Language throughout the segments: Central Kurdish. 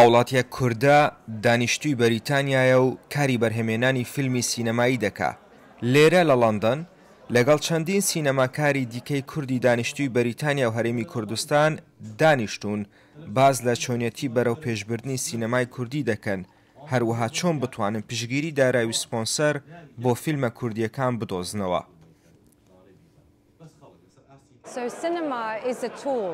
هاوڵاتیە کووردە دانیشتوی بەریتانیایە و کاری بەرهەمێنانی فیلمی سینەمایی دەکا لێرە لە لندن لەگەڵ چەندین سینەماکاری دیکەی کوردی دانیشتوی بەریتانیا و هەرێمی کوردستان دانیشتون باز لە چۆنیەتی بەرەو پێشبردنی سینەمای کوردی دەکەن هەروەها چۆن بتوانن پشگیری دارایی سپۆنسەر بۆ فیلمە کوردیەکان بدۆزنەوە. So cinema is a tool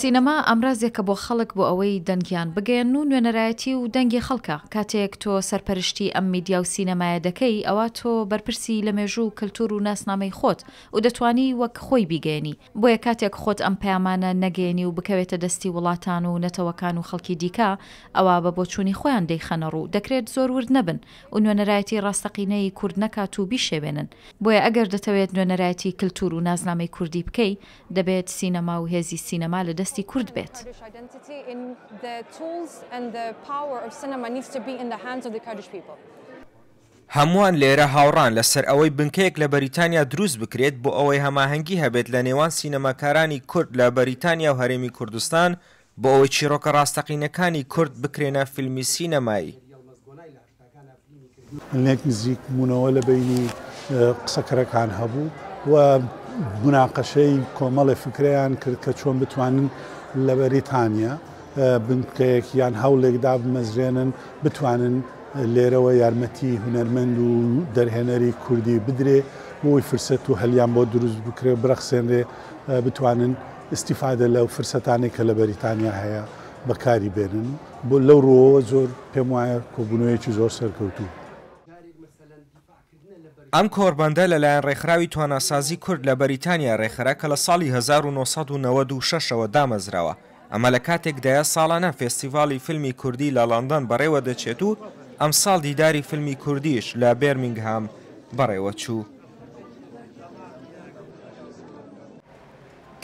سینەما ئامرازێکە بۆ خەڵک بۆ ئەوەی دەنگیان بگەن و نوێنەرایەتی و دەنگی خەڵکە کاتێک تۆ سەرپەرشتی ئەم میدیا و سینەمایە دەکەی ئەوە تۆ بەرپرسی لە مێژوو و کللتور و ناسنامەی خۆت و دەتوانی وەک خۆی بیگەێنی بۆیە کاتێک خۆت ئەم پەیامانە نەگەێنی و بکەوێتە دەستی وڵاتان و نەتەوەکان و خەڵکی دیکە ئەوە بە بۆچوونی خۆیان دەیخەنە ڕوو دەکرێت زۆر ورد نەبن و نوێنەرایەتی ڕاستەقینەی کورد نەکات و بیشێوێنن بۆیە ئەگەر دەتەوێت نوێنەرایەتی کللتور و نازنامەی کورد کوردی بکەی دەبێت سینەما و هێزی سینەما لە دەستی کورد بێت. هەمووان لێرە هاوڕان لەسەر ئەوەی بنکەیەک لە بەریتانیا دروست بکرێت بۆ ئەوەی هەماهەنگی هەبێت لە نێوان سینەماکارانی کورد لە بەریتانیا و هەرێمی کوردستان بۆ ئەوەی چیرۆکە ڕاستەقینەکانی کورد بکرێنە فیلمی سینەمایی. نێک نزیک بوونەوە لە بینی قسەکەرەکان هەبوو و مناقەشەی کۆمەڵی فکریان کرد کە چۆن بتوانن لە بەریتانیا بنکەیەک یان هەوڵێکدا بمەزرێنن بتوانن لێرەوە یارمەتی هوەرمەند و دەرهێنەری کوردی بدرێ بۆی فرسەت و هەلیان بۆ دروست بکرێ برەخسێنرێ بتوانن استیفادە لەو فرسەتانی کە لە بەریتانیا هەیە بەکاری بێنن بۆ لەو ڕۆوە زۆر پێم وایە کۆبوونەوەیکی زۆر سەرکەوتوو. ئەم کۆربەندە لەلایەن ڕێکخراوی تواناسازی کورد لە بەریتانیا ڕێکخرا کە لە ساڵی 1996ەوە دامەزراوە ئەمە لە کاتێکدایە ساڵانە فێستیڤالی فیلمی کوردی لە لندن بەڕێوە دەچێت و ئەم ساڵ دیداری فیلمی کوردیش لە بێرمینگهام بەڕێوە چوو.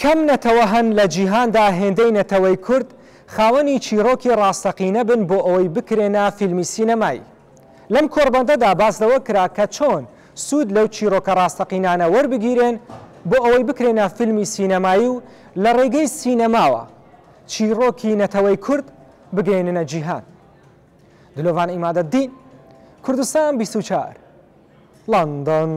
کەم نەتەوە هەن لە جیهاندا هێندەی نەتەوەی کورد خاوەنی چیرۆکی ڕاستەقینە بن بۆ ئەوەی بکرێنە فیلمی سینەمایی. لەم کۆربەندەدا بازەوە کرا کە چۆن سوود لەو چیرۆکە ڕاستەقینانە وەربگیرێن بۆ ئەوەی بکرێنە فیلمی سینەمایی و لە ڕێگەی سینەماوە چیرۆکی نەتەوەی کورد بگەێننە جیهان دلۆڤان ئیمادە دین کوردستان 24 لندن